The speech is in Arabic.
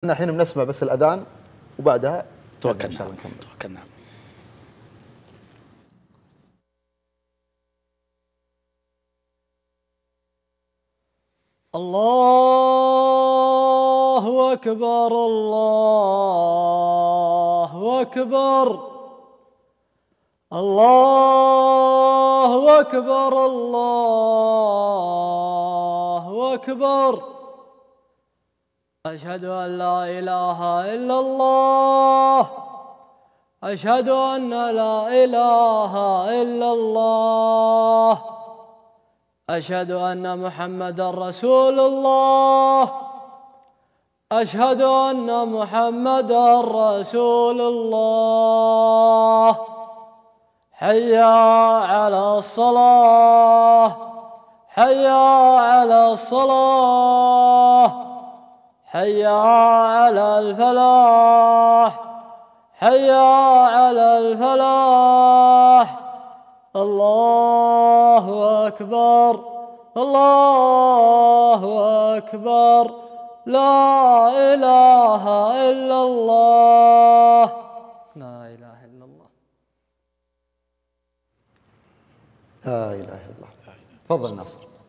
احنا الحين بنسمع بس الاذان وبعدها توكلنا ان شاء الله نكمل توكلنا الله اكبر الله اكبر الله اكبر الله اكبر, الله أكبر أشهد أن لا إله إلا الله أشهد أن لا إله إلا الله أشهد أن محمدا رسول الله أشهد أن محمدا رسول الله حيا على الصلاة حي على الصلاه حيا علي الصلاه حيا على الفلاح حيا على الفلاح الله أكبر الله أكبر لا إله إلا الله لا إله إلا الله لا إله إلا الله تفضل ناصر